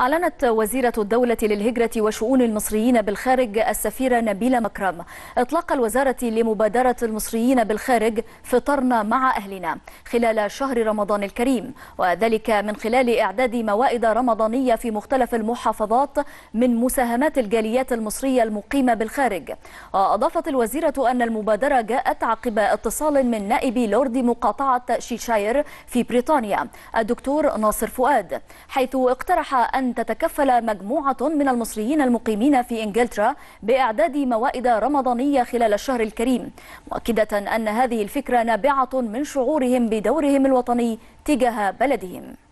أعلنت وزيرة الدولة للهجرة وشؤون المصريين بالخارج السفيرة نبيلة مكرم إطلاق الوزارة لمبادرة المصريين بالخارج فطرنا مع أهلنا خلال شهر رمضان الكريم وذلك من خلال إعداد موائد رمضانية في مختلف المحافظات من مساهمات الجاليات المصرية المقيمة بالخارج وأضافت الوزيرة أن المبادرة جاءت عقب اتصال من نائب لورد مقاطعة شيشاير في بريطانيا الدكتور ناصر فؤاد حيث اقترح أن أن تتكفل مجموعة من المصريين المقيمين في إنجلترا بإعداد موائد رمضانية خلال الشهر الكريم مؤكدة أن هذه الفكرة نابعة من شعورهم بدورهم الوطني تجاه بلدهم